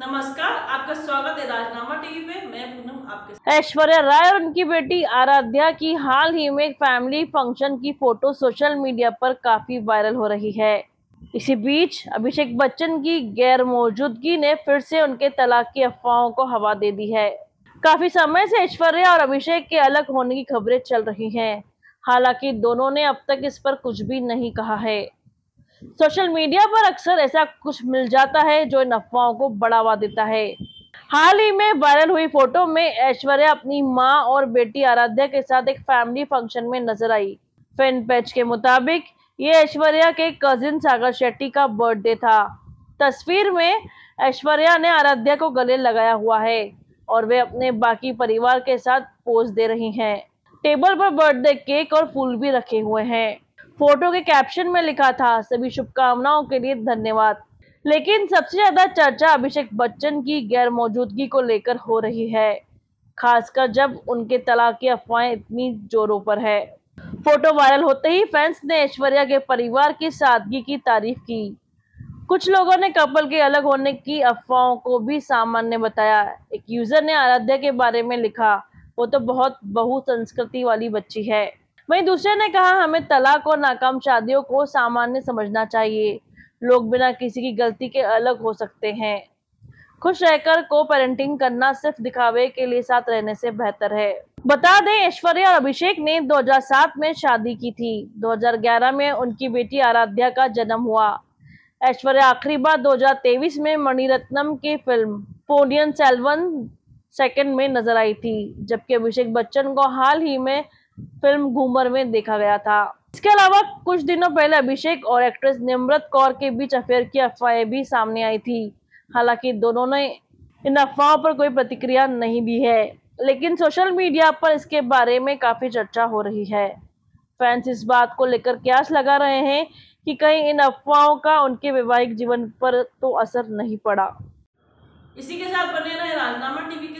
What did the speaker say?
नमस्कार आपका स्वागत है राजनामा टीवी पे मैं पूनम आपके ऐश्वर्या राय और उनकी बेटी आराध्या की हाल ही में फैमिली फंक्शन की फोटो सोशल मीडिया पर काफी वायरल हो रही है इसी बीच अभिषेक बच्चन की गैर मौजूदगी ने फिर से उनके तलाक की अफवाहों को हवा दे दी है काफी समय से ऐश्वर्या और अभिषेक के अलग होने की खबरें चल रही हैं हालांकि दोनों ने अब तक इस पर कुछ भी नहीं कहा है सोशल मीडिया पर अक्सर ऐसा कुछ मिल जाता है जो इन अफवाहों को बढ़ावा देता है हाल ही में वायरल हुई फोटो में ऐश्वर्या अपनी मां और बेटी आराध्या के साथ एक फैमिली फंक्शन में नजर आई फैन पेज के मुताबिक ये ऐश्वर्या के कजिन सागर शेट्टी का बर्थडे था तस्वीर में ऐश्वर्या ने आराध्या को गले लगाया हुआ है और वे अपने बाकी परिवार के साथ पोज दे रही हैं टेबल पर बर्थडे केक और फूल भी रखे हुए हैं फोटो के कैप्शन में लिखा था सभी शुभकामनाओं के लिए धन्यवाद लेकिन सबसे ज्यादा चर्चा अभिषेक बच्चन की गैर मौजूदगी को लेकर हो रही है खासकर जब उनके तलाक की अफवाहें इतनी जोरों पर है फोटो वायरल होते ही फैंस ने ऐश्वर्या के परिवार की सादगी की तारीफ की कुछ लोगों ने कपल के अलग होने की अफवाहों को भी सामान्य बताया एक यूजर ने आराध्या के बारे में लिखा वो तो बहुत बहु संस्कृति वाली बच्ची है वहीं दूसरे ने कहा हमें तलाक और नाकाम शादियों को सामान्य समझना चाहिए लोग बिना किसी की गलती के अलग हो सकते हैं खुश रहकर को पेरेंटिंग करना सिर्फ दिखावे के लिए साथ रहने से बेहतर है बता दें ऐश्वर्या और अभिषेक ने 2007 में शादी की थी 2011 में उनकी बेटी आराध्या का जन्म हुआ ऐश्वर्या आखिरी बार 2023 में मणिरत्नम की फिल्म पोनियन सेल्वन सेकंड में नजर आई थी जबकि अभिषेक बच्चन को हाल ही में फिल्म घूमर में देखा गया था इसके अलावा कुछ दिनों पहले अभिषेक और एक्ट्रेस निम्रत कौर के बीच अफेयर की अफवाहें भी सामने आई थी हालांकि दोनों ने इन अफवाहों पर कोई प्रतिक्रिया नहीं दी है लेकिन सोशल मीडिया पर इसके बारे में काफ़ी चर्चा हो रही है फैंस इस बात को लेकर क्यास लगा रहे हैं कि कहीं इन अफवाहों का उनके वैवाहिक जीवन पर तो असर नहीं पड़ा इसी के साथ बने रहे राजनामा टीवी